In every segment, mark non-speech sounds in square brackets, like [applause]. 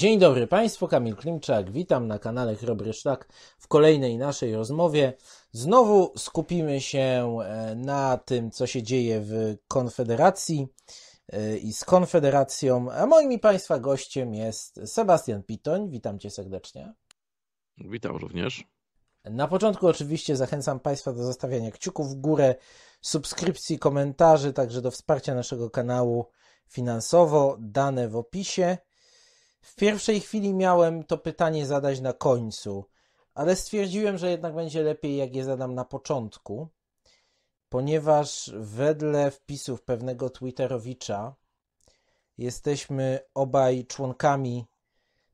Dzień dobry Państwu, Kamil Klimczak, witam na kanale Chrobry Szlak w kolejnej naszej rozmowie. Znowu skupimy się e, na tym, co się dzieje w Konfederacji e, i z Konfederacją, a moim i Państwa gościem jest Sebastian Pitoń. Witam Cię serdecznie. Witam również. Na początku oczywiście zachęcam Państwa do zostawiania kciuków w górę, subskrypcji, komentarzy, także do wsparcia naszego kanału finansowo, dane w opisie – w pierwszej chwili miałem to pytanie zadać na końcu, ale stwierdziłem, że jednak będzie lepiej, jak je zadam na początku, ponieważ wedle wpisów pewnego Twitterowicza jesteśmy obaj członkami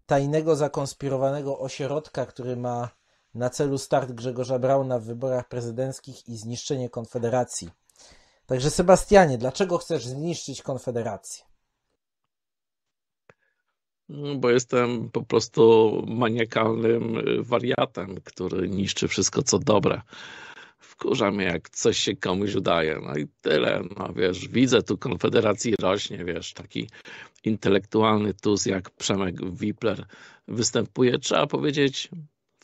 tajnego, zakonspirowanego ośrodka, który ma na celu start Grzegorza Brauna w wyborach prezydenckich i zniszczenie Konfederacji. Także Sebastianie, dlaczego chcesz zniszczyć Konfederację? No, bo jestem po prostu maniakalnym y, wariatem, który niszczy wszystko, co dobre. Wkurza mnie, jak coś się komuś udaje. No i tyle. No wiesz, widzę tu Konfederacji rośnie, wiesz, taki intelektualny tuz jak Przemek Wipler występuje. Trzeba powiedzieć,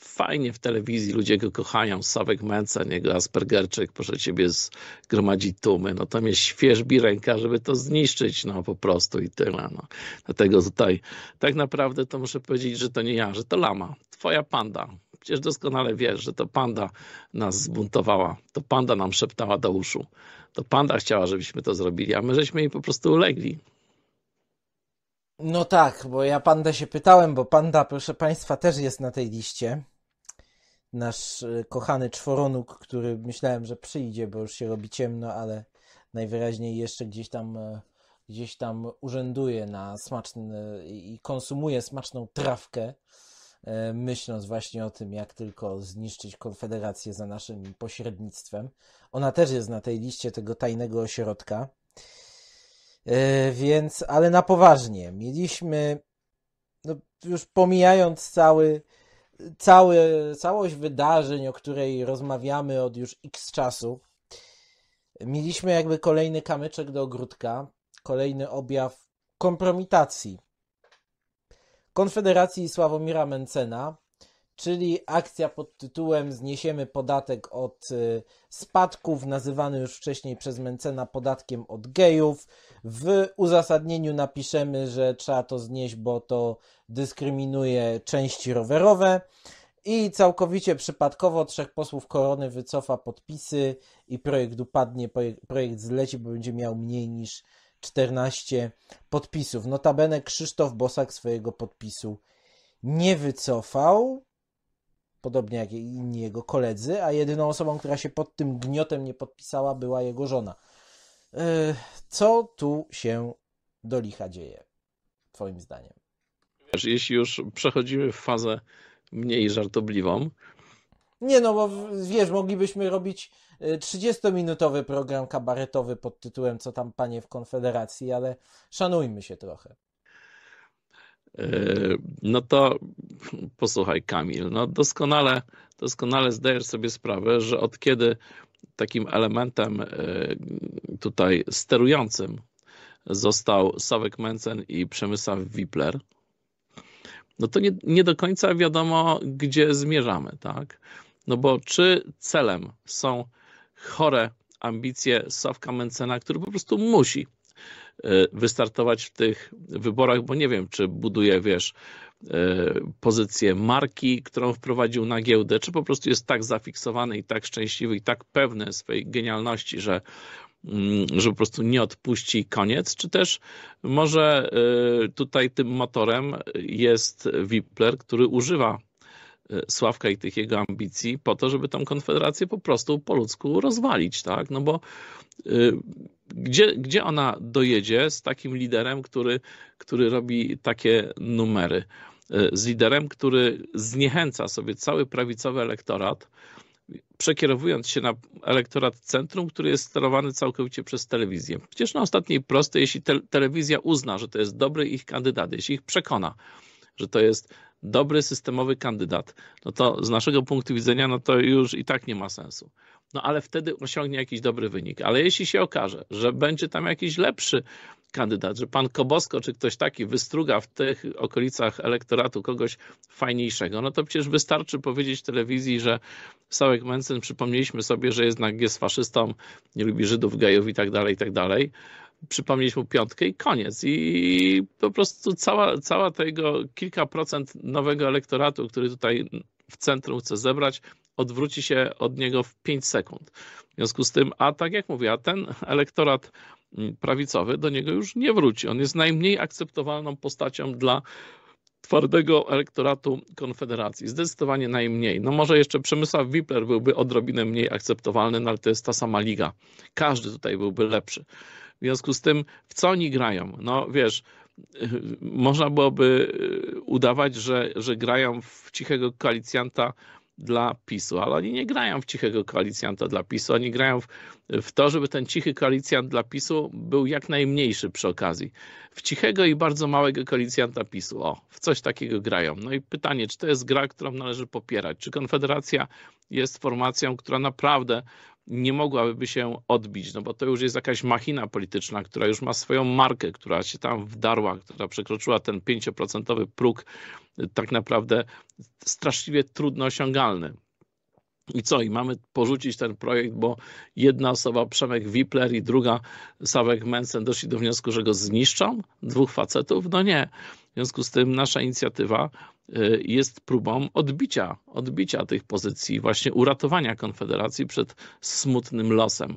fajnie w telewizji, ludzie go kochają, Sawek Mencan, jego Aspergerczyk, proszę ciebie zgromadzić tumy, no tam jest świeżbi ręka, żeby to zniszczyć, no po prostu i tyle, no. Dlatego tutaj tak naprawdę to muszę powiedzieć, że to nie ja, że to lama, twoja panda. Przecież doskonale wiesz, że to panda nas zbuntowała, to panda nam szeptała do uszu, to panda chciała, żebyśmy to zrobili, a my żeśmy jej po prostu ulegli. No tak, bo ja panda się pytałem, bo panda, proszę Państwa, też jest na tej liście nasz e, kochany czworonuk, który myślałem, że przyjdzie, bo już się robi ciemno, ale najwyraźniej jeszcze gdzieś tam e, gdzieś tam urzęduje na smaczny e, i konsumuje smaczną trawkę, myśląc właśnie o tym, jak tylko zniszczyć Konfederację za naszym pośrednictwem. Ona też jest na tej liście tego tajnego ośrodka. Więc, ale na poważnie, mieliśmy, no już pomijając cały cały, całość wydarzeń, o której rozmawiamy od już x czasu, mieliśmy jakby kolejny kamyczek do ogródka, kolejny objaw kompromitacji Konfederacji Sławomira Mencena, czyli akcja pod tytułem Zniesiemy podatek od y, spadków, nazywany już wcześniej przez Mencena podatkiem od gejów. W uzasadnieniu napiszemy, że trzeba to znieść, bo to dyskryminuje części rowerowe. I całkowicie przypadkowo trzech posłów Korony wycofa podpisy i projekt upadnie, projekt zleci, bo będzie miał mniej niż 14 podpisów. Notabene Krzysztof Bosak swojego podpisu nie wycofał podobnie jak inni jego koledzy, a jedyną osobą, która się pod tym gniotem nie podpisała, była jego żona. E, co tu się do licha dzieje, twoim zdaniem? Wiesz, jeśli już przechodzimy w fazę mniej żartobliwą. Nie no, bo wiesz, moglibyśmy robić 30-minutowy e, program kabaretowy pod tytułem Co tam panie w Konfederacji, ale szanujmy się trochę. No to posłuchaj, Kamil, no doskonale, doskonale zdajesz sobie sprawę, że od kiedy takim elementem e, tutaj sterującym został Sawek Mencen i Przemysław Wipler, no to nie, nie do końca wiadomo, gdzie zmierzamy, tak? No bo czy celem są chore ambicje Sawka Mencena, który po prostu musi Y, wystartować w tych wyborach, bo nie wiem, czy buduje, wiesz, y, pozycję marki, którą wprowadził na giełdę, czy po prostu jest tak zafiksowany i tak szczęśliwy i tak pewny swojej genialności, że mm, że po prostu nie odpuści koniec, czy też może y, tutaj tym motorem jest Wippler, który używa Sławka i tych jego ambicji po to, żeby tą konfederację po prostu po ludzku rozwalić, tak? No bo y, gdzie, gdzie ona dojedzie z takim liderem, który, który robi takie numery? Y, z liderem, który zniechęca sobie cały prawicowy elektorat, przekierowując się na elektorat centrum, który jest sterowany całkowicie przez telewizję. Przecież na ostatniej prostej, jeśli te, telewizja uzna, że to jest dobry ich kandydat, jeśli ich przekona, że to jest dobry systemowy kandydat, no to z naszego punktu widzenia, no to już i tak nie ma sensu. No ale wtedy osiągnie jakiś dobry wynik. Ale jeśli się okaże, że będzie tam jakiś lepszy kandydat, że pan Kobosko czy ktoś taki wystruga w tych okolicach elektoratu kogoś fajniejszego, no to przecież wystarczy powiedzieć w telewizji, że Sałek Mencen przypomnieliśmy sobie, że jednak jest faszystą, nie lubi Żydów, gejów i tak dalej, i tak dalej przypomnieć mu piątkę i koniec. I po prostu cała, cała tego kilka procent nowego elektoratu, który tutaj w centrum chce zebrać, odwróci się od niego w 5 sekund. W związku z tym, a tak jak mówię, a ten elektorat mm, prawicowy do niego już nie wróci. On jest najmniej akceptowalną postacią dla twardego elektoratu Konfederacji. Zdecydowanie najmniej. No może jeszcze Przemysław Wipler byłby odrobinę mniej akceptowalny, no ale to jest ta sama liga. Każdy tutaj byłby lepszy. W związku z tym, w co oni grają? No wiesz, [laughs] można byłoby y, udawać, że, że grają w cichego koalicjanta dla PiSu, ale oni nie grają w cichego koalicjanta dla PiSu, oni grają w, w, to, żeby ten cichy koalicjant dla PiSu był jak najmniejszy przy okazji. W cichego i bardzo małego koalicjanta PiSu, o, w coś takiego grają. No i pytanie, czy to jest gra, którą należy popierać? Czy Konfederacja jest formacją, która naprawdę nie mogłaby się odbić, no bo to już jest jakaś machina polityczna, która już ma swoją markę, która się tam wdarła, która przekroczyła ten 5% próg, y, tak naprawdę straszliwie trudno osiągalny. I co? I mamy porzucić ten projekt, bo jedna osoba, Przemek Wipler i druga, Sawek Mensen doszli do wniosku, że go zniszczą? Dwóch facetów? No nie. W związku z tym nasza inicjatywa y, jest próbą odbicia, odbicia tych pozycji, właśnie uratowania Konfederacji przed smutnym losem.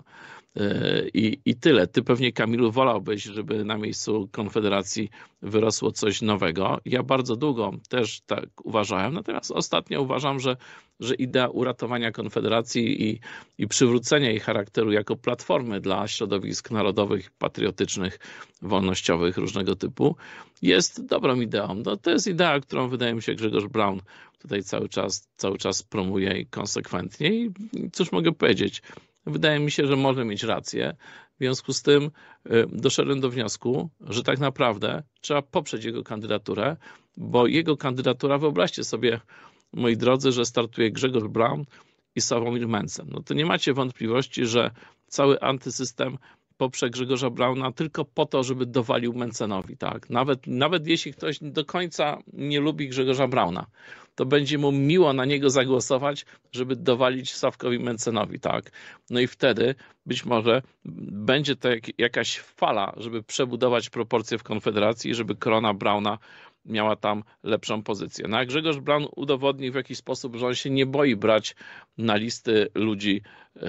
Y, I, I tyle. Ty pewnie, Kamilu, wolałbyś, żeby na miejscu Konfederacji wyrosło coś nowego. Ja bardzo długo też tak uważałem, natomiast ostatnio uważam, że że idea uratowania Konfederacji i, i przywrócenia jej charakteru jako platformy dla środowisk narodowych, patriotycznych, wolnościowych, różnego typu, jest dobrą ideą. No, to jest idea, którą wydaje mi się Grzegorz Brown tutaj cały czas, cały czas promuje i konsekwentnie. I cóż mogę powiedzieć? Wydaje mi się, że może mieć rację. W związku z tym y, doszedłem do wniosku, że tak naprawdę trzeba poprzeć jego kandydaturę, bo jego kandydatura, wyobraźcie sobie, moi drodzy, że startuje Grzegorz Brown i Sławomir Mencen. No to nie macie wątpliwości, że cały antysystem poprze Grzegorza Brauna tylko po to, żeby dowalił Mencenowi, tak? Nawet, nawet jeśli ktoś do końca nie lubi Grzegorza Brauna, to będzie mu miło na niego zagłosować, żeby dowalić Sawkowi Mencenowi, tak? No i wtedy być może będzie to jak, jakaś fala, żeby przebudować proporcje w Konfederacji, żeby korona Brauna miała tam lepszą pozycję. No a Grzegorz Brown udowodnił w jakiś sposób, że on się nie boi brać na listy ludzi, yy,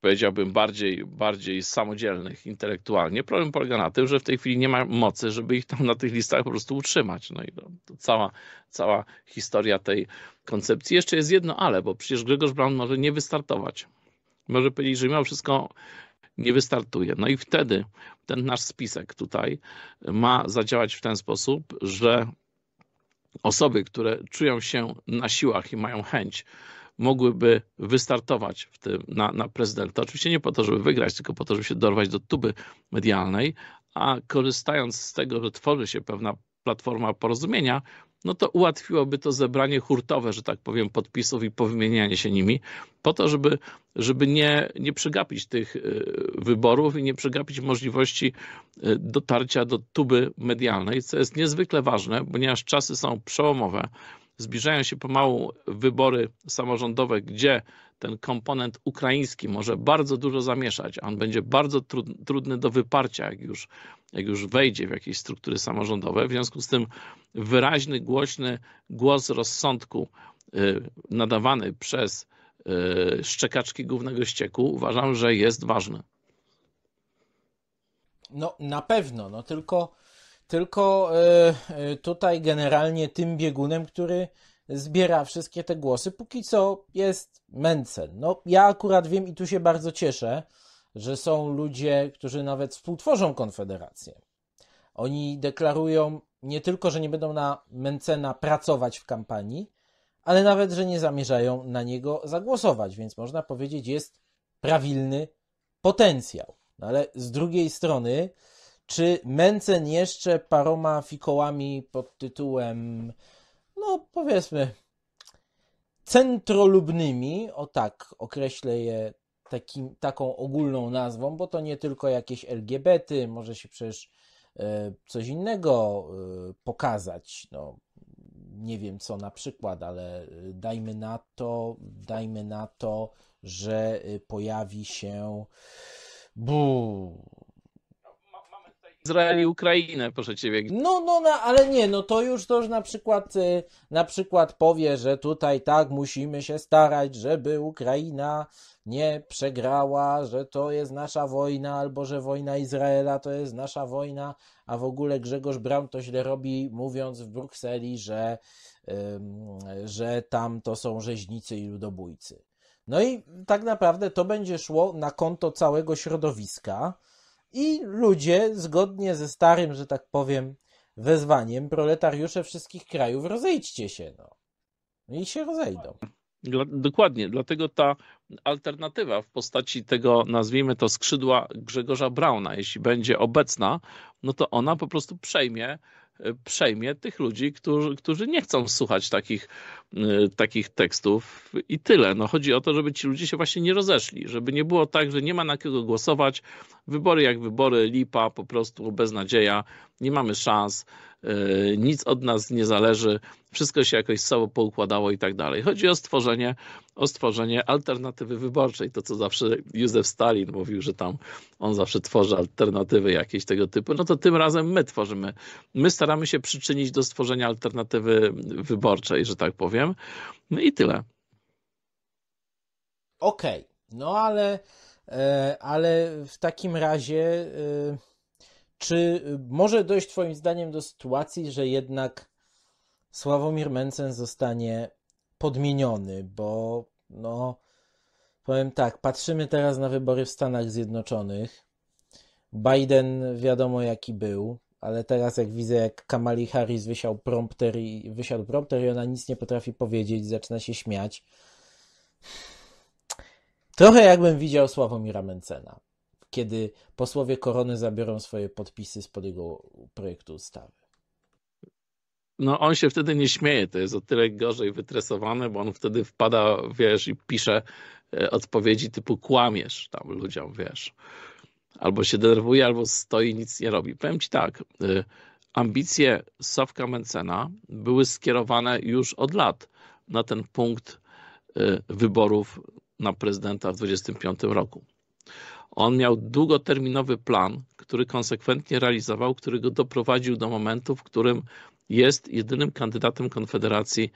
powiedziałbym, bardziej, bardziej samodzielnych intelektualnie. Problem polega na tym, że w tej chwili nie ma mocy, żeby ich tam na tych listach po prostu utrzymać. No i to, to cała, cała historia tej koncepcji. Jeszcze jest jedno ale, bo przecież Grzegorz Brown może nie wystartować. Może powiedzieć, że miał wszystko nie wystartuje. No i wtedy ten nasz spisek tutaj ma zadziałać w ten sposób, że osoby, które czują się na siłach i mają chęć, mogłyby wystartować w tym na, na prezydenta. Oczywiście nie po to, żeby wygrać, tylko po to, żeby się dorwać do tuby medialnej, a korzystając z tego, że tworzy się pewna platforma porozumienia, no to ułatwiłoby to zebranie hurtowe, że tak powiem, podpisów i powymienianie się nimi, po to, żeby, żeby nie, nie przegapić tych e, wyborów i nie przegapić możliwości e, dotarcia do tuby medialnej, co jest niezwykle ważne, ponieważ czasy są przełomowe. Zbliżają się pomału wybory samorządowe, gdzie ten komponent ukraiński może bardzo dużo zamieszać. On będzie bardzo trudny do wyparcia, jak już, jak już wejdzie w jakieś struktury samorządowe. W związku z tym wyraźny, głośny głos rozsądku y, nadawany przez y, szczekaczki głównego ścieku uważam, że jest ważny. No na pewno, no tylko, tylko y, tutaj generalnie tym biegunem, który zbiera wszystkie te głosy. Póki co jest Mencen. No, ja akurat wiem i tu się bardzo cieszę, że są ludzie, którzy nawet współtworzą Konfederację. Oni deklarują nie tylko, że nie będą na Mencena pracować w kampanii, ale nawet, że nie zamierzają na niego zagłosować, więc można powiedzieć, jest prawilny potencjał. No ale z drugiej strony, czy Mencen jeszcze paroma fikołami pod tytułem no powiedzmy, centrolubnymi, o tak określę je takim, taką ogólną nazwą, bo to nie tylko jakieś LGBT, może się przecież e, coś innego e, pokazać. No, nie wiem co na przykład, ale e, dajmy na to, dajmy na to, że pojawi się Izrael i Ukrainę, proszę ciebie. No, no, no, ale nie, no to już to, na przykład, y, na przykład powie, że tutaj tak musimy się starać, żeby Ukraina nie przegrała, że to jest nasza wojna, albo że wojna Izraela to jest nasza wojna, a w ogóle Grzegorz Braun to źle robi, mówiąc w Brukseli, że, że tam to są rzeźnicy i ludobójcy. No i tak naprawdę to będzie szło na konto całego środowiska, i ludzie, zgodnie ze starym, że tak powiem, wezwaniem, proletariusze wszystkich krajów, rozejdźcie się. No. no I się rozejdą. Dokładnie, dlatego ta alternatywa w postaci tego, nazwijmy to skrzydła Grzegorza Brauna, jeśli będzie obecna, no to ona po prostu przejmie przejmie tych ludzi, którzy, którzy nie chcą słuchać takich, y, takich tekstów i tyle. No, chodzi o to, żeby ci ludzie się właśnie nie rozeszli, żeby nie było tak, że nie ma na kogo głosować, wybory jak wybory, lipa, po prostu beznadzieja, nie mamy szans Y, nic od nas nie zależy, wszystko się jakoś cało poukładało i tak dalej. Chodzi o stworzenie, o stworzenie alternatywy wyborczej. To, co zawsze Józef Stalin mówił, że tam on zawsze tworzy alternatywy jakieś tego typu, no to tym razem my tworzymy. My staramy się przyczynić do stworzenia alternatywy wyborczej, że tak powiem. No i tyle. Okej, okay. no ale, e, ale w takim razie. E, czy y, może dojść Twoim zdaniem do sytuacji, że jednak Sławomir Mencen zostanie podmieniony? Bo, no, powiem tak, patrzymy teraz na wybory w Stanach Zjednoczonych. Biden wiadomo jaki był, ale teraz jak widzę, jak Kamali Harris wysiał prompter i wysiadł prompter i ona nic nie potrafi powiedzieć, zaczyna się śmiać. Trochę jakbym widział Sławomira Mencena kiedy posłowie Korony zabiorą swoje podpisy z jego projektu ustawy. No on się wtedy nie śmieje, to jest o tyle gorzej wytresowane, bo on wtedy wpada, wiesz, i pisze e, odpowiedzi typu kłamiesz tam ludziom, wiesz. Albo się denerwuje, albo stoi nic nie robi. Powiem ci tak, e, ambicje Sowka Mencena były skierowane już od lat na ten punkt e, wyborów na prezydenta w 2025 roku. On miał długoterminowy plan, który konsekwentnie realizował, który go doprowadził do momentu, w którym jest jedynym kandydatem Konfederacji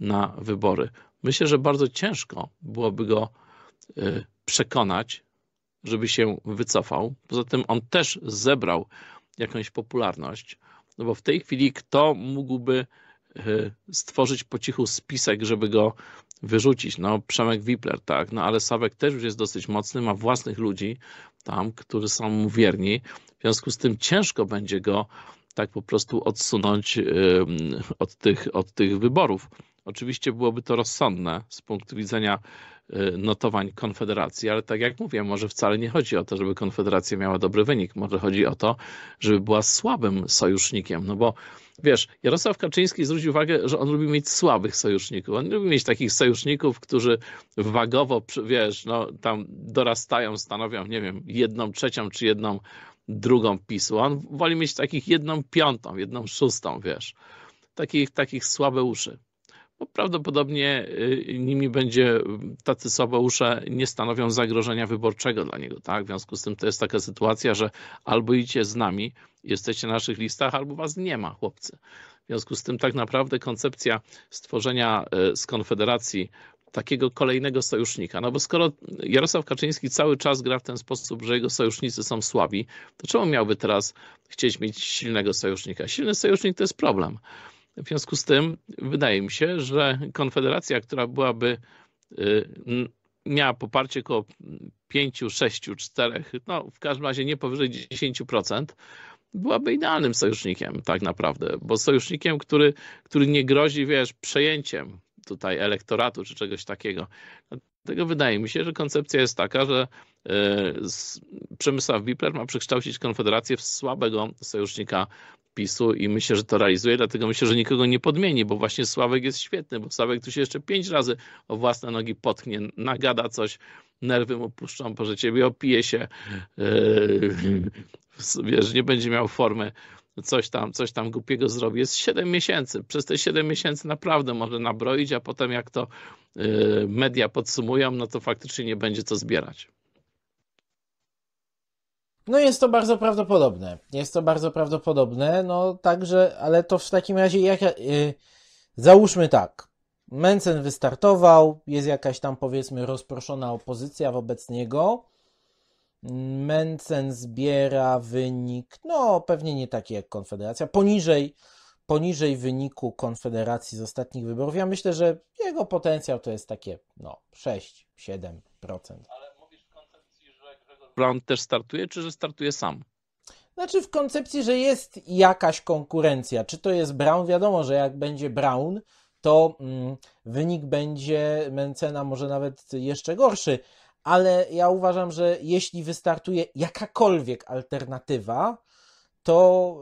na wybory. Myślę, że bardzo ciężko byłoby go y, przekonać, żeby się wycofał. Poza tym on też zebrał jakąś popularność, no bo w tej chwili kto mógłby y, stworzyć po cichu spisek, żeby go wyrzucić. No, Przemek Wipler, tak, no ale Sawek też już jest dosyć mocny, ma własnych ludzi tam, którzy są mu wierni. W związku z tym ciężko będzie go tak po prostu odsunąć od tych, od tych wyborów. Oczywiście byłoby to rozsądne z punktu widzenia y, notowań Konfederacji, ale tak jak mówię, może wcale nie chodzi o to, żeby Konfederacja miała dobry wynik, może chodzi o to, żeby była słabym sojusznikiem, no bo wiesz, Jarosław Kaczyński zwrócił uwagę, że on lubi mieć słabych sojuszników, on lubi mieć takich sojuszników, którzy wagowo, wiesz, no tam dorastają, stanowią, nie wiem, jedną trzecią czy jedną drugą PiSu, on woli mieć takich jedną piątą, jedną szóstą, wiesz, takich, takich słabe uszy bo no, prawdopodobnie y, nimi będzie tacy sobousze nie stanowią zagrożenia wyborczego dla niego. Tak? W związku z tym to jest taka sytuacja, że albo idzie z nami, jesteście na naszych listach, albo was nie ma, chłopcy. W związku z tym tak naprawdę koncepcja stworzenia y, z Konfederacji takiego kolejnego sojusznika. No bo skoro Jarosław Kaczyński cały czas gra w ten sposób, że jego sojusznicy są słabi, to czemu miałby teraz chcieć mieć silnego sojusznika? Silny sojusznik to jest problem. W związku z tym wydaje mi się, że konfederacja, która byłaby y, miała poparcie około 5, 6, 4, no w każdym razie nie powyżej 10%, byłaby idealnym sojusznikiem tak naprawdę, bo sojusznikiem, który, który nie grozi, wiesz, przejęciem tutaj elektoratu czy czegoś takiego. Dlatego wydaje mi się, że koncepcja jest taka, że y, Przemysław Wipler ma przekształcić Konfederację w słabego sojusznika PiSu i myślę, że to realizuje, dlatego myślę, że nikogo nie podmieni, bo właśnie Sławek jest świetny, bo Sławek tu się jeszcze pięć razy o własne nogi potknie, nagada coś, nerwy mu puszczą, może ciebie opije się, yy, wiesz, nie będzie miał formy, coś tam, coś tam głupiego zrobi. Jest siedem miesięcy. Przez te siedem miesięcy naprawdę może nabroić, a potem jak to yy, media podsumują, no to faktycznie nie będzie co zbierać. No jest to bardzo prawdopodobne. Jest to bardzo prawdopodobne, no także, ale to w takim razie jak, yy, załóżmy tak. Mencen wystartował, jest jakaś tam powiedzmy rozproszona opozycja wobec niego. Mencen zbiera wynik, no pewnie nie taki jak Konfederacja, poniżej, poniżej wyniku Konfederacji z ostatnich wyborów. Ja myślę, że jego potencjał to jest takie no 6-7%. Brown też startuje, czy że startuje sam? Znaczy w koncepcji, że jest jakaś konkurencja. Czy to jest Brown? Wiadomo, że jak będzie Brown, to mm, wynik będzie Mencena może nawet jeszcze gorszy. Ale ja uważam, że jeśli wystartuje jakakolwiek alternatywa, to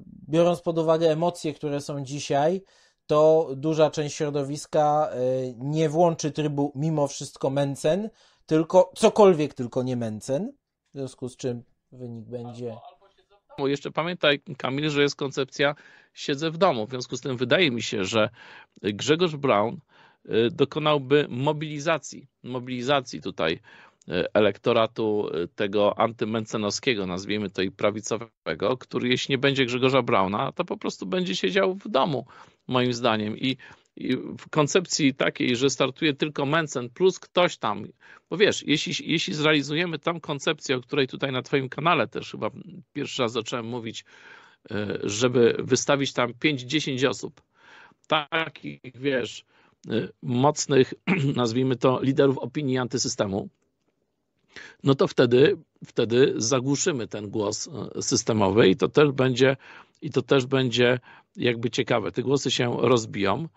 y, biorąc pod uwagę emocje, które są dzisiaj, to duża część środowiska y, nie włączy trybu mimo wszystko Mencen, tylko cokolwiek, tylko nie Mencen, w związku z czym wynik będzie... Albo, w domu. Jeszcze pamiętaj, Kamil, że jest koncepcja siedzę w domu, w związku z tym wydaje mi się, że Grzegorz Brown y, dokonałby mobilizacji, mobilizacji tutaj y, elektoratu y, tego antymencenowskiego, nazwijmy to i prawicowego, który jeśli nie będzie Grzegorza Brauna, to po prostu będzie siedział w domu, moim zdaniem. I w koncepcji takiej, że startuje tylko Mencen plus ktoś tam, bo wiesz, jeśli, jeśli zrealizujemy tam koncepcję, o której tutaj na Twoim kanale też chyba pierwszy raz zacząłem mówić, y, żeby wystawić tam 5-10 osób, takich, wiesz, y, mocnych, [clears throat] nazwijmy to, liderów opinii antysystemu, no to wtedy, wtedy zagłuszymy ten głos y, systemowy i to też będzie i to też będzie jakby ciekawe. Te głosy się rozbiją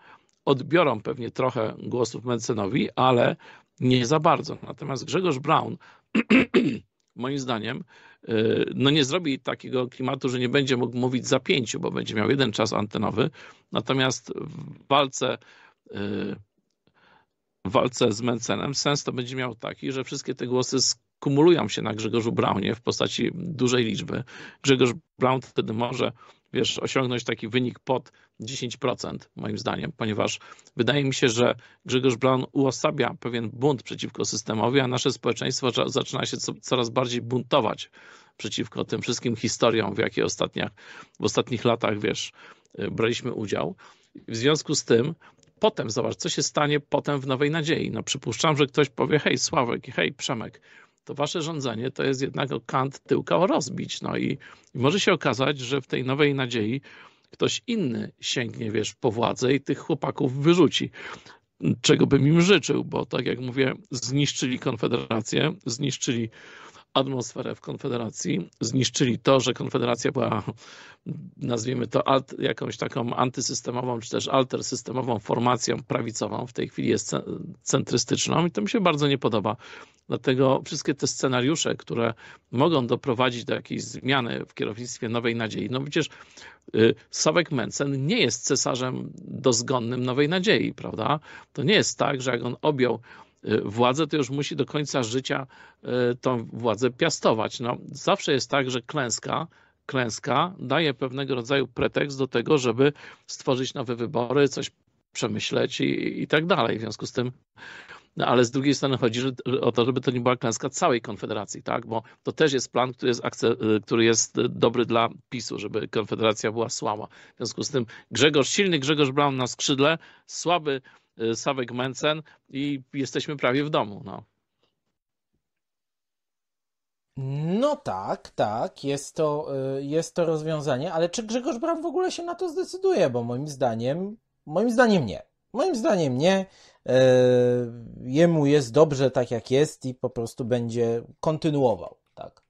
odbiorą pewnie trochę głosów Mencenowi, ale nie za bardzo. Natomiast Grzegorz Brown, [clears throat] moim zdaniem, y, no nie zrobi takiego klimatu, że nie będzie mógł mówić za pięciu, bo będzie miał jeden czas antenowy. Natomiast w walce y, w walce z Mencenem sens to będzie miał taki, że wszystkie te głosy kumulują się na Grzegorzu Braunie w postaci dużej liczby. Grzegorz Braun wtedy może wiesz, osiągnąć taki wynik pod 10%, moim zdaniem, ponieważ wydaje mi się, że Grzegorz Braun uosabia pewien bunt przeciwko systemowi, a nasze społeczeństwo zaczyna się coraz bardziej buntować przeciwko tym wszystkim historiom, w jakie ostatnich, w ostatnich latach, wiesz, y, braliśmy udział. W związku z tym potem, zobacz, co się stanie potem w Nowej Nadziei. No przypuszczam, że ktoś powie, hej Sławek, hej Przemek, to wasze rządzenie to jest jednak kant tyłka rozbić. No i, i może się okazać, że w tej nowej nadziei ktoś inny sięgnie, wiesz, po władzę i tych chłopaków wyrzuci. Czego bym im życzył, bo tak jak mówię, zniszczyli Konfederację, zniszczyli atmosferę w Konfederacji, zniszczyli to, że Konfederacja była, nazwijmy to, alt, jakąś taką antysystemową, czy też altersystemową formacją prawicową, w tej chwili jest centrystyczną i to mi się bardzo nie podoba. Dlatego wszystkie te scenariusze, które mogą doprowadzić do jakiejś zmiany w kierownictwie Nowej Nadziei, no przecież y, Sawek Mencen nie jest cesarzem dozgonnym Nowej Nadziei, prawda? To nie jest tak, że jak on objął Y, władzę, to już musi do końca życia y, tą władzę piastować. No, zawsze jest tak, że klęska klęska daje pewnego rodzaju pretekst do tego, żeby stworzyć nowe wybory, coś przemyśleć i, i tak dalej. W związku z tym, no ale z drugiej strony chodzi o to, żeby to nie była klęska całej Konfederacji, tak? bo to też jest plan, który jest, y, który jest dobry dla PiSu, żeby Konfederacja była słaba. W związku z tym Grzegorz silny, Grzegorz Brown na skrzydle, słaby Y, Sawek Mencen i jesteśmy prawie w domu. No. No tak, tak, jest to, y, jest to rozwiązanie, ale czy Grzegorz Bram w ogóle się na to zdecyduje? Bo moim zdaniem, moim zdaniem nie. Moim zdaniem nie. Y, jemu jest dobrze tak jak jest i po prostu będzie kontynuował, tak.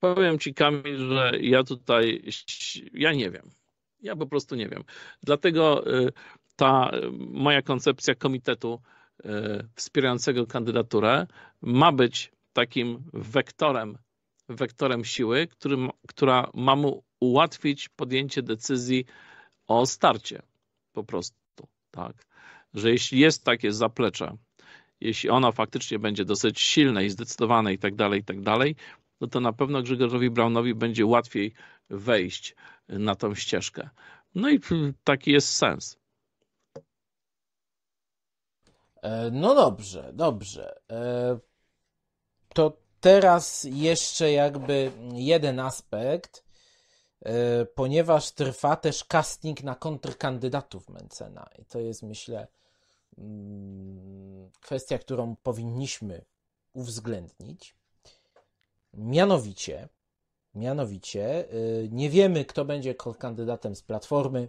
Powiem ci Kamil, że ja tutaj, ja nie wiem. Ja po prostu nie wiem. Dlatego ta y, moja koncepcja komitetu y, wspierającego kandydaturę ma być takim wektorem, wektorem siły, który, która ma mu ułatwić podjęcie decyzji o starcie. Po prostu, tak. Że jeśli jest takie zaplecze, jeśli ono faktycznie będzie dosyć silne i zdecydowane i tak dalej, i tak dalej, no to na pewno Grzegorzowi Brownowi będzie łatwiej wejść na tą ścieżkę. No i taki jest sens. E, no dobrze, dobrze. E, to teraz jeszcze jakby jeden aspekt, e, ponieważ trwa też casting na kontrkandydatów Mencena i to jest myślę mm, kwestia, którą powinniśmy uwzględnić. Mianowicie, mianowicie nie wiemy, kto będzie kandydatem z Platformy,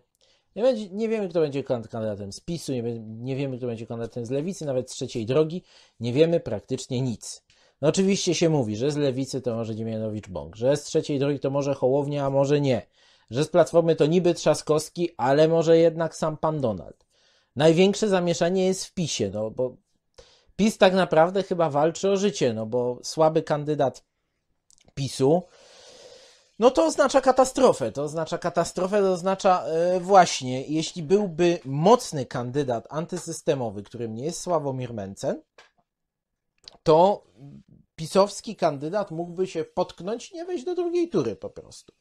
nie, będzie, nie wiemy, kto będzie kandydatem z PiSu, nie, nie wiemy, kto będzie kandydatem z Lewicy, nawet z Trzeciej Drogi. Nie wiemy praktycznie nic. No oczywiście się mówi, że z Lewicy to może Dziemianowicz-Bąk, że z Trzeciej Drogi to może Hołownia, a może nie. Że z Platformy to niby Trzaskowski, ale może jednak sam pan Donald. Największe zamieszanie jest w PiSie, no bo PiS tak naprawdę chyba walczy o życie, no bo słaby kandydat PiSu no to oznacza katastrofę. To oznacza katastrofę, to oznacza e, właśnie, jeśli byłby mocny kandydat antysystemowy, którym nie jest Sławomir Mencen, to pisowski kandydat mógłby się potknąć, nie wejść do drugiej tury po prostu.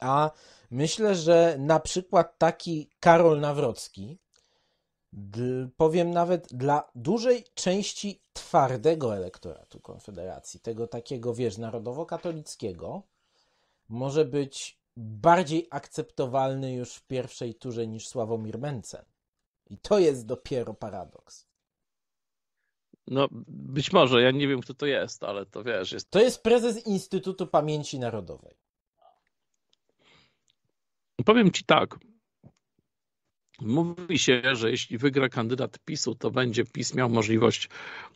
A myślę, że na przykład taki Karol Nawrocki, powiem nawet dla dużej części twardego elektoratu Konfederacji, tego takiego, wiesz, narodowo-katolickiego, może być bardziej akceptowalny już w pierwszej turze niż Sławomir Mencen. I to jest dopiero paradoks. No, być może, ja nie wiem, kto to jest, ale to wiesz. Jest... To jest prezes Instytutu Pamięci Narodowej. Powiem ci tak. Mówi się, że jeśli wygra kandydat PiSu, to będzie PiS miał możliwość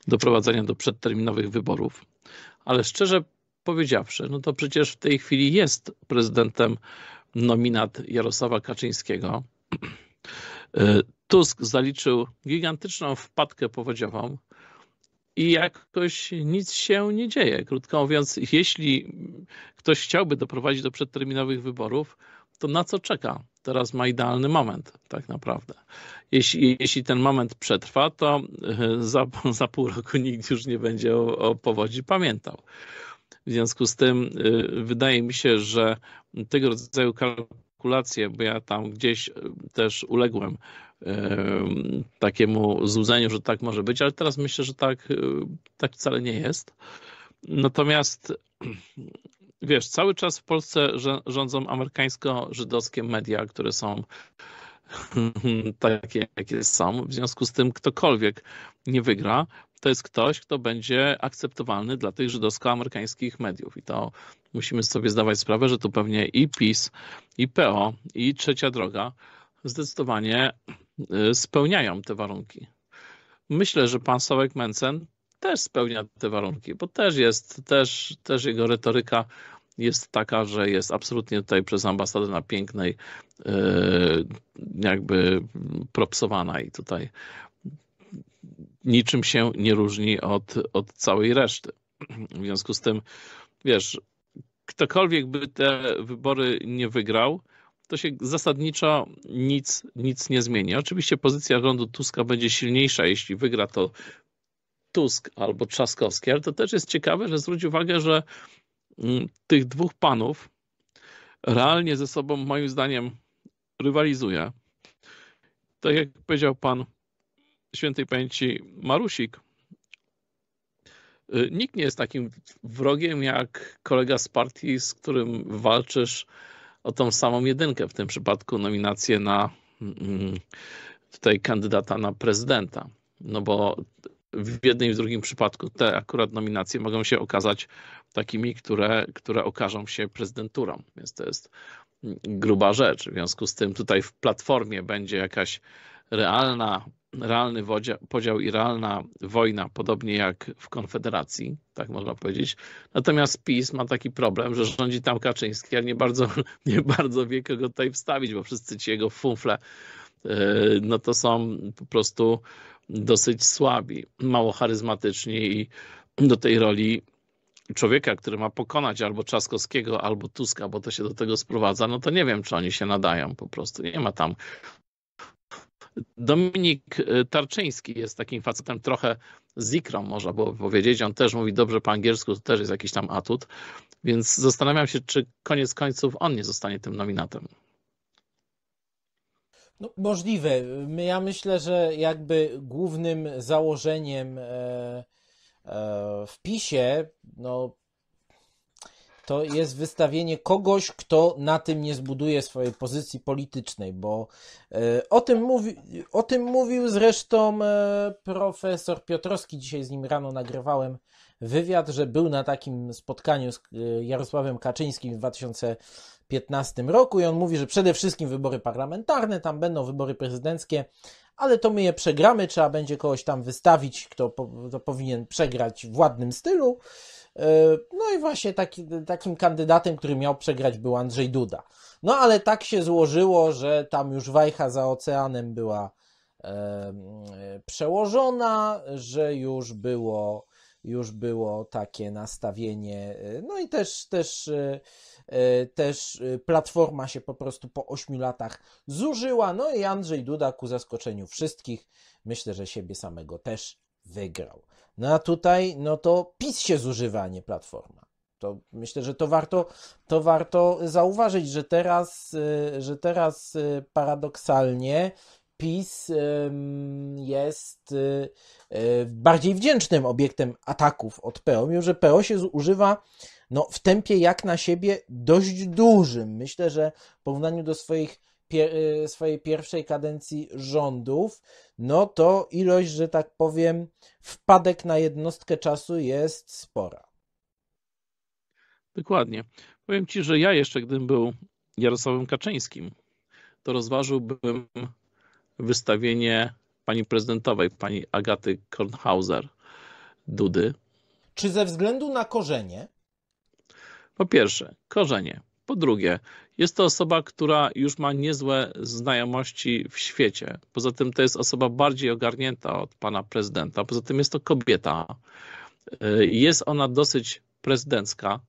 doprowadzenia do przedterminowych wyborów. Ale szczerze powiedziawszy, no to przecież w tej chwili jest prezydentem nominat Jarosława Kaczyńskiego. E, Tusk zaliczył gigantyczną wpadkę powodziową i jakoś nic się nie dzieje. Krótko mówiąc, jeśli ktoś chciałby doprowadzić do przedterminowych wyborów, to na co czeka? Teraz ma idealny moment, tak naprawdę. Jeśli, jeśli ten moment przetrwa, to e, za, za pół roku nikt już nie będzie o, o powodzi pamiętał. W związku z tym y, wydaje mi się, że tego rodzaju kalkulacje, bo ja tam gdzieś y, też uległem y, takiemu złudzeniu, że tak może być, ale teraz myślę, że tak, tak wcale nie jest. Natomiast [clears throat] wiesz, cały czas w Polsce rządzą amerykańsko-żydowskie media, które są [laughs] takie, jakie są. W związku z tym ktokolwiek nie wygra, to jest ktoś, kto będzie akceptowalny dla tych żydowsko-amerykańskich mediów. I to musimy sobie zdawać sprawę, że tu pewnie i PiS, i PO, i Trzecia Droga zdecydowanie y, spełniają te warunki. Myślę, że pan Sławek Mencen też spełnia te warunki, bo też jest, też, też jego retoryka jest taka, że jest absolutnie tutaj przez ambasadę na pięknej y, jakby propsowana i tutaj niczym się nie różni od, od całej reszty. W związku z tym, wiesz, ktokolwiek by te wybory nie wygrał, to się zasadniczo nic, nic nie zmieni. Oczywiście pozycja rządu Tuska będzie silniejsza, jeśli wygra to Tusk albo Trzaskowski, ale to też jest ciekawe, że zwróć uwagę, że mm, tych dwóch panów realnie ze sobą moim zdaniem rywalizuje. Tak jak powiedział pan świętej pamięci Marusik, y, nikt nie jest takim wrogiem jak kolega z partii, z którym walczysz o tą samą jedynkę, w tym przypadku nominację na mm, tutaj kandydata na prezydenta. No bo w jednym i w drugim przypadku te akurat nominacje mogą się okazać takimi, które, które okażą się prezydenturą, więc to jest gruba rzecz. W związku z tym tutaj w platformie będzie jakaś realna realny podział i realna wojna, podobnie jak w Konfederacji, tak można powiedzieć. Natomiast PiS ma taki problem, że rządzi tam Kaczyński, a nie bardzo, [laughs] nie bardzo wie, kogo tutaj wstawić, bo wszyscy ci jego funfle e, no to są po prostu dosyć słabi, mało charyzmatyczni i do tej roli człowieka, który ma pokonać albo Trzaskowskiego, albo Tuska, bo to się do tego sprowadza, no to nie wiem, czy oni się nadają po prostu. Nie ma tam Dominik y, Tarczyński jest takim facetem trochę zikrą, można byłoby powiedzieć. On też mówi dobrze po angielsku, to też jest jakiś tam atut. Więc zastanawiam się, czy koniec końców on nie zostanie tym nominatem. No, możliwe. Ja myślę, że jakby głównym założeniem e, e, w PiSie, no to jest wystawienie kogoś, kto na tym nie zbuduje swojej pozycji politycznej, bo e, o tym, mówi, o tym mówił zresztą e, profesor Piotrowski, dzisiaj z nim rano nagrywałem wywiad, że był na takim spotkaniu z e, Jarosławem Kaczyńskim w 2015 roku i on mówi, że przede wszystkim wybory parlamentarne, tam będą wybory prezydenckie, ale to my je przegramy, trzeba będzie kogoś tam wystawić, kto, po, kto powinien przegrać w ładnym stylu. E, no i właśnie taki, takim kandydatem, który miał przegrać, był Andrzej Duda. No ale tak się złożyło, że tam już wajcha za oceanem była e, przełożona, że już było, już było takie nastawienie. E, no i też, też, też platforma się po prostu po ośmiu latach zużyła. No i Andrzej Duda ku zaskoczeniu wszystkich, myślę, że siebie samego też wygrał. No a tutaj, no to PiS się zużywa, a nie Platforma. To myślę, że to warto, to warto zauważyć, że teraz, y, że teraz y, paradoksalnie PiS jest y, bardziej wdzięcznym obiektem ataków od PO, mimo że PO się używa no, w tempie jak na siebie dość dużym. Myślę, że w porównaniu do swoich pier y, swojej pierwszej kadencji rządów, no to ilość, że tak powiem, wpadek na jednostkę czasu jest spora. Dokładnie. Powiem Ci, że ja jeszcze, gdybym był Jarosławem Kaczyńskim, to rozważyłbym wystawienie pani prezydentowej, pani Agaty Kornhauser, Dudy. Czy ze względu na korzenie? Po pierwsze, korzenie. Po drugie, jest to osoba, która już ma niezłe znajomości w świecie. Poza tym to jest osoba bardziej ogarnięta od pana prezydenta. Poza tym jest to kobieta. Y, jest ona dosyć prezydencka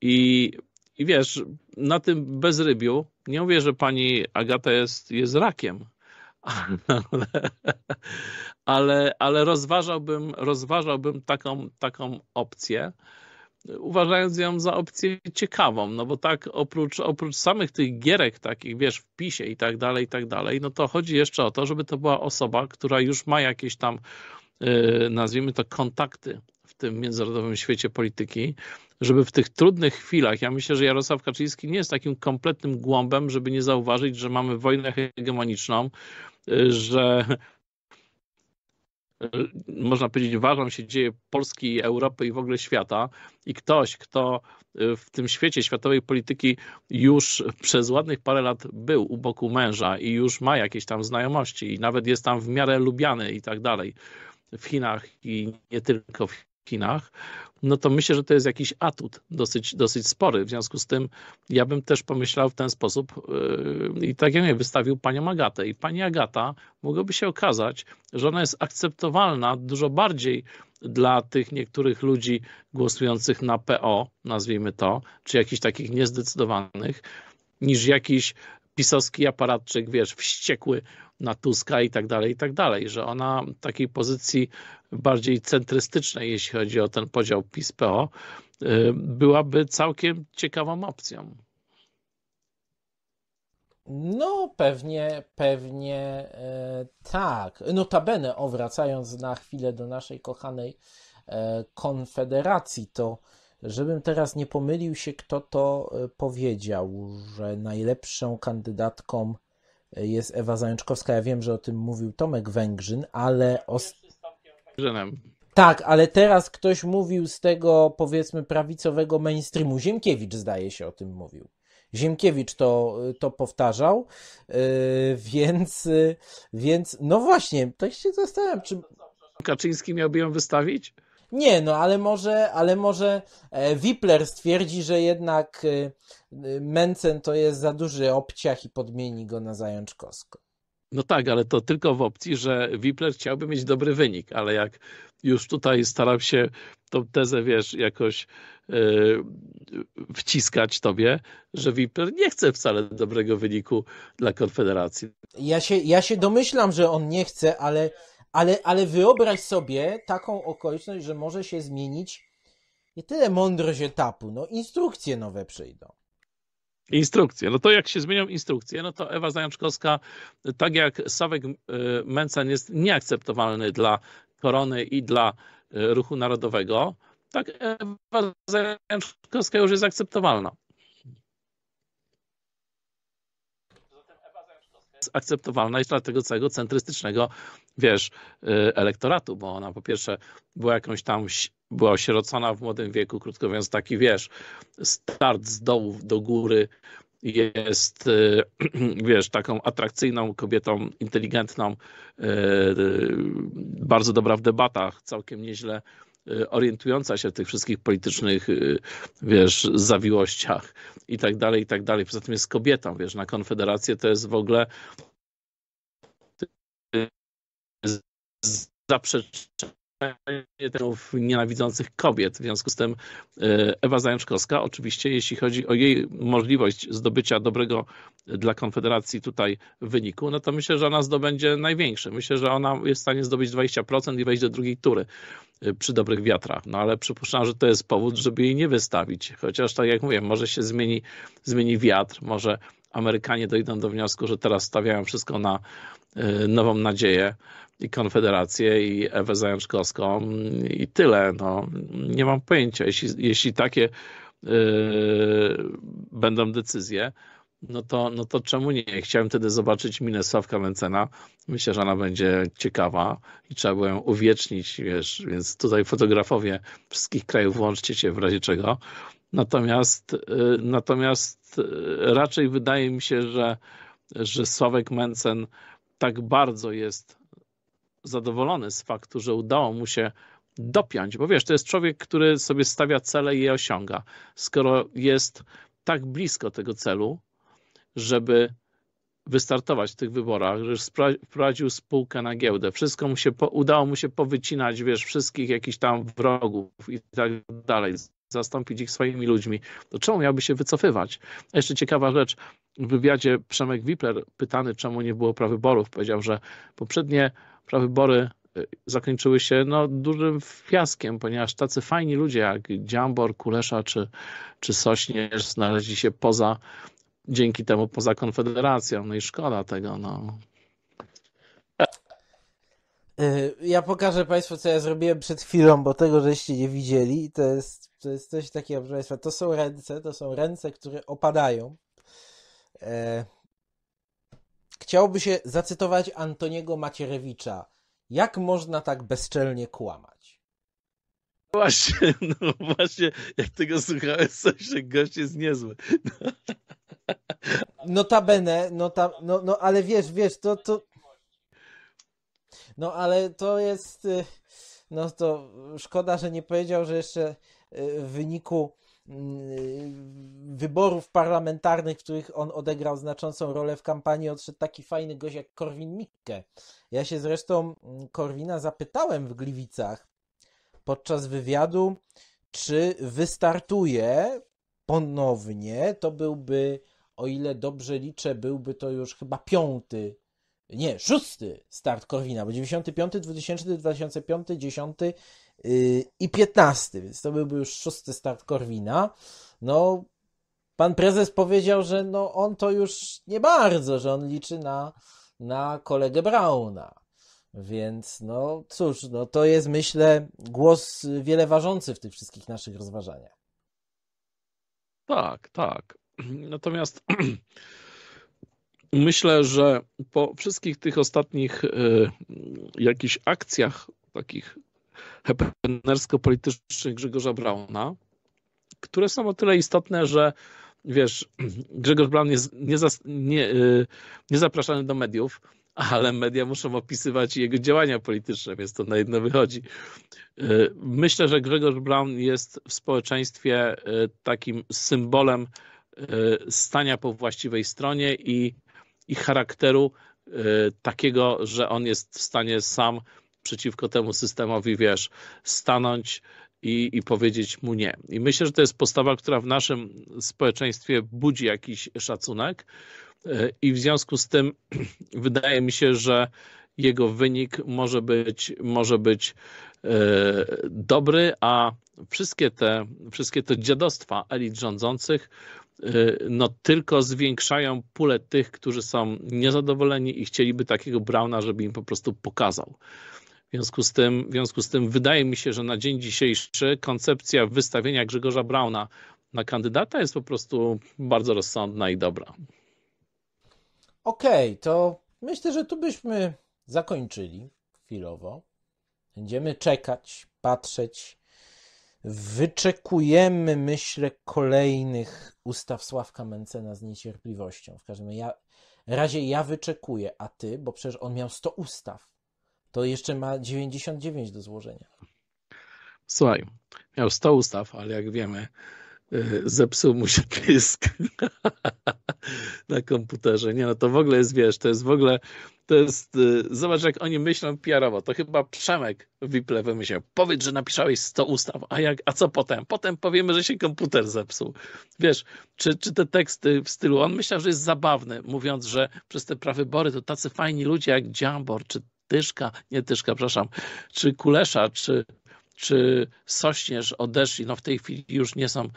i, i wiesz, na tym bezrybiu, nie mówię, że pani Agata jest, jest rakiem, ale, ale, ale rozważałbym, rozważałbym taką, taką opcję uważając ją za opcję ciekawą, no bo tak oprócz, oprócz samych tych gierek takich, wiesz, w PiSie i tak dalej, i tak dalej, no to chodzi jeszcze o to, żeby to była osoba, która już ma jakieś tam, y, nazwijmy to, kontakty w tym międzynarodowym świecie polityki, żeby w tych trudnych chwilach, ja myślę, że Jarosław Kaczyński nie jest takim kompletnym głąbem, żeby nie zauważyć, że mamy wojnę hegemoniczną, y, że można powiedzieć, ważą się dzieje Polski, Europy i w ogóle świata. I ktoś, kto y, w tym świecie światowej polityki już przez ładnych parę lat był u boku męża i już ma jakieś tam znajomości i nawet jest tam w miarę lubiany i tak dalej w Chinach i nie tylko w no to myślę, że to jest jakiś atut dosyć, dosyć spory. W związku z tym ja bym też pomyślał w ten sposób yy, i tak jak mnie wystawił panią Agatę. I pani Agata mogłoby się okazać, że ona jest akceptowalna dużo bardziej dla tych niektórych ludzi głosujących na PO, nazwijmy to, czy jakichś takich niezdecydowanych, niż jakiś pisowski aparatczyk, wiesz, wściekły, na Tuska i tak dalej, i tak dalej, że ona takiej pozycji bardziej centrystycznej, jeśli chodzi o ten podział PiS-PO, y, byłaby całkiem ciekawą opcją. No, pewnie, pewnie e, tak. Notabene, o wracając na chwilę do naszej kochanej e, konfederacji, to żebym teraz nie pomylił się, kto to e, powiedział, że najlepszą kandydatką jest Ewa Zajączkowska. Ja wiem, że o tym mówił Tomek Węgrzyn, ale. Os... Tak, ale teraz ktoś mówił z tego powiedzmy prawicowego mainstreamu. Ziemkiewicz zdaje się o tym mówił. Ziemkiewicz to, to powtarzał, yy, więc, yy, więc no właśnie, to się zastanawiam, czy... Kaczyński miałby ją wystawić? Nie, no ale może, ale może e, Wipler stwierdzi, że jednak e, e, Mencen to jest za duży obciach i podmieni go na zajączkowsko. No tak, ale to tylko w opcji, że Wipler chciałby mieć dobry wynik, ale jak już tutaj staram się tą tezę, wiesz, jakoś wciskać tobie, że Wipler nie chce wcale dobrego wyniku dla Konfederacji. Ja się, ja się domyślam, że on nie chce, ale ale, ale wyobraź sobie taką okoliczność, że może się zmienić nie tyle mądrość etapu, no instrukcje nowe przyjdą. Instrukcje. No to jak się zmienią instrukcje, no to Ewa Zajączkowska, tak jak Sawek e, Męcan jest nieakceptowalny dla Korony i dla e, Ruchu Narodowego, tak Ewa Zajączkowska już jest akceptowalna. akceptowalna jest dla tego całego centrystycznego, wiesz, y, elektoratu, bo ona po pierwsze była jakąś tam, była osierocona w młodym wieku, krótko mówiąc taki, wiesz, start z dołu do góry, jest, y, [clears throat] wiesz, taką atrakcyjną kobietą, inteligentną, y, bardzo dobra w debatach, całkiem nieźle Y, orientująca się w tych wszystkich politycznych, y, wiesz, zawiłościach i tak dalej, i tak dalej. Poza tym jest kobietą, wiesz, na Konfederację to jest w ogóle zaprzeczenie terenów nienawidzących kobiet. W związku z tym e, Ewa Zajączkowska, oczywiście jeśli chodzi o jej możliwość zdobycia dobrego dla Konfederacji tutaj wyniku, no to myślę, że ona zdobędzie największy. Myślę, że ona jest w stanie zdobyć 20% i wejść do drugiej tury e, przy dobrych wiatrach. No ale przypuszczam, że to jest powód, żeby jej nie wystawić. Chociaż tak jak mówię, może się zmieni, zmieni wiatr, może Amerykanie dojdą do wniosku, że teraz stawiają wszystko na Y, nową Nadzieję i Konfederację i Ewę Zajączkowską i tyle. No, nie mam pojęcia. Jeśli, jeśli takie yy, będą decyzje, no to, no to czemu nie? Chciałem wtedy zobaczyć minę Sławka Mencena. Myślę, że ona będzie ciekawa i trzeba było ją uwiecznić, wiesz, więc tutaj fotografowie wszystkich krajów włączcie się w razie czego. Natomiast, yy, natomiast y, raczej wydaje mi się, że, że Sławek Mencen tak bardzo jest zadowolony z faktu, że udało mu się dopiąć, bo wiesz, to jest człowiek, który sobie stawia cele i je osiąga. Skoro jest tak blisko tego celu, żeby wystartować w tych wyborach, że wprowadził spółkę na giełdę, wszystko mu się po, udało mu się powycinać, wiesz, wszystkich jakichś tam wrogów i tak dalej, zastąpić ich swoimi ludźmi, to czemu miałby się wycofywać? A jeszcze ciekawa rzecz, w wywiadzie Przemek Wipler, pytany czemu nie było prawyborów, powiedział, że poprzednie prawybory y, zakończyły się no, dużym fiaskiem, ponieważ tacy fajni ludzie jak Dziambor, Kulesza czy, czy Sośnierz znaleźli się poza, dzięki temu poza Konfederacją. No i szkoda tego. No. Y, ja pokażę Państwu, co ja zrobiłem przed chwilą, bo tego żeście nie widzieli. To jest to jest coś takiego, proszę Państwa, to są ręce, to są ręce, które opadają. E... Chciałoby się zacytować Antoniego Macierewicza. Jak można tak bezczelnie kłamać? Właśnie, no właśnie, jak tego słuchałem, coś, że gość jest niezły. No. Notabene, nota, no, no ale wiesz, wiesz, to, to... No ale to jest... Y, no to szkoda, że nie powiedział, że jeszcze Y, w wyniku mm, y, wyborów parlamentarnych, w których on odegrał znaczącą rolę w kampanii, odszedł taki fajny gość jak Korwin-Mikke. Ja się zresztą mm, Korwina zapytałem w Gliwicach podczas wywiadu, czy wystartuje ponownie. To byłby, o ile dobrze liczę, byłby to już chyba piąty nie, szósty start Korwina, bo 95, 2000, 2005, 10, Y, i 15, więc to byłby już szósty start Korwina. No, pan prezes powiedział, że no on to już nie bardzo, że on liczy na, na kolegę Brauna. Więc no cóż, no to jest myślę głos wiele ważący w tych wszystkich naszych rozważaniach. Tak, tak. [clears throat] Natomiast [clears throat] myślę, że po wszystkich tych ostatnich y, jakichś akcjach takich hepenersko politycznych Grzegorza Brauna, które są o tyle istotne, że wiesz, [clears throat] Grzegorz Braun jest nie, nie, y, nie do mediów, ale media muszą opisywać jego działania polityczne, więc to na jedno wychodzi. Y, myślę, że Grzegorz Brown jest w społeczeństwie y, takim symbolem stania po właściwej stronie i, i charakteru takiego, że on jest w stanie sam przeciwko temu systemowi, wiesz, stanąć i, i powiedzieć mu nie. I myślę, że to jest postawa, która w naszym społeczeństwie budzi jakiś szacunek e, i w związku z tym [clears throat] wydaje mi się, że jego wynik może być, może być e, dobry, a wszystkie te, wszystkie te dziadostwa elit rządzących e, no tylko zwiększają pulę tych, którzy są niezadowoleni i chcieliby takiego Brauna, żeby im po prostu pokazał. W związku, z tym, w związku z tym wydaje mi się, że na dzień dzisiejszy koncepcja wystawienia Grzegorza Brauna na kandydata jest po prostu bardzo rozsądna i dobra. Okej, okay, to myślę, że tu byśmy zakończyli chwilowo. Będziemy czekać, patrzeć. Wyczekujemy, myślę, kolejnych ustaw Sławka Mencena z niecierpliwością. W każdym razie ja wyczekuję, a ty, bo przecież on miał 100 ustaw to jeszcze ma 99 do złożenia. Słuchaj, miał 100 ustaw, ale jak wiemy, y, zepsuł mu się pysk [laughs] na komputerze. Nie no, to w ogóle jest, wiesz, to jest w ogóle, to jest, y, zobacz jak oni myślą PR-owo, to chyba Przemek Wiple wymyślił, powiedz, że napisałeś 100 ustaw, a jak, a co potem? Potem powiemy, że się komputer zepsuł. Wiesz, czy, czy te teksty w stylu, on myślał, że jest zabawny, mówiąc, że przez te prawybory to tacy fajni ludzie jak Jambor, czy Tyszka, nie Tyszka, przepraszam, czy Kulesza, czy, czy Sośnierz odeszli, no w tej chwili już nie są.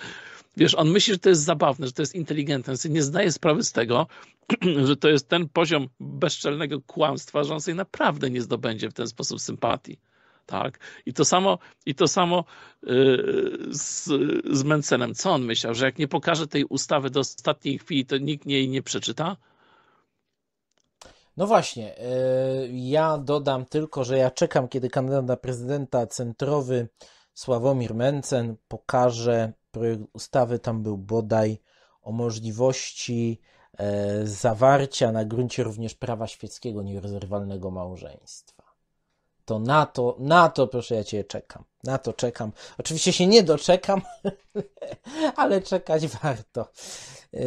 Wiesz, on myśli, że to jest zabawne, że to jest inteligentne, on nie zdaje sprawy z tego, [clears throat] że to jest ten poziom bezczelnego kłamstwa, że on sobie naprawdę nie zdobędzie w ten sposób sympatii. Tak? I to samo, i to samo yy, z, z Mencenem. Co on myślał, że jak nie pokaże tej ustawy do ostatniej chwili, to nikt jej nie przeczyta? No właśnie, e, ja dodam tylko, że ja czekam, kiedy kandydat na prezydenta centrowy Sławomir Mencen pokaże projekt ustawy, tam był bodaj o możliwości e, zawarcia na gruncie również prawa świeckiego nierozerwalnego małżeństwa. To na to, na to proszę, ja Cię czekam. Na to czekam. Oczywiście się nie doczekam, [laughs] ale czekać warto. E,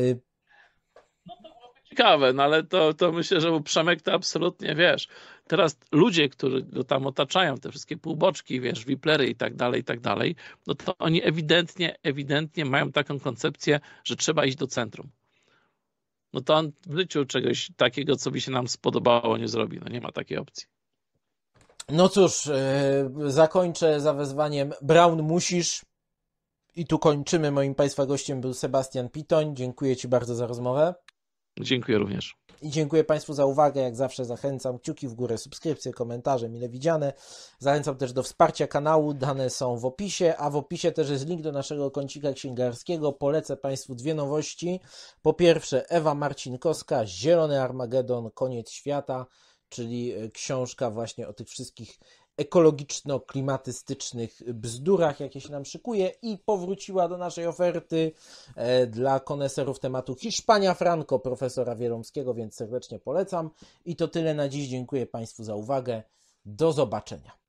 ciekawe, no ale to, to myślę, że u Przemek to absolutnie, wiesz, teraz ludzie, którzy go tam otaczają, te wszystkie półboczki, wiesz, wiplery i tak dalej, i tak dalej, no to oni ewidentnie, ewidentnie mają taką koncepcję, że trzeba iść do centrum. No to on w życiu czegoś takiego, co by się nam spodobało, nie zrobi. No nie ma takiej opcji. No cóż, e, zakończę za wezwaniem Brown musisz. I tu kończymy. Moim Państwa gościem był Sebastian Pitoń. Dziękuję Ci bardzo za rozmowę. Dziękuję również. I dziękuję Państwu za uwagę. Jak zawsze zachęcam kciuki w górę, subskrypcje, komentarze mile widziane. Zachęcam też do wsparcia kanału. Dane są w opisie, a w opisie też jest link do naszego kącika księgarskiego. Polecę Państwu dwie nowości. Po pierwsze Ewa Marcinkowska, Zielony Armagedon, Koniec Świata, czyli e, książka właśnie o tych wszystkich ekologiczno-klimatystycznych bzdurach, jakie się nam szykuje i powróciła do naszej oferty e, dla koneserów tematu Hiszpania Franco profesora Wielomskiego, więc serdecznie polecam. I to tyle na dziś. Dziękuję Państwu za uwagę. Do zobaczenia.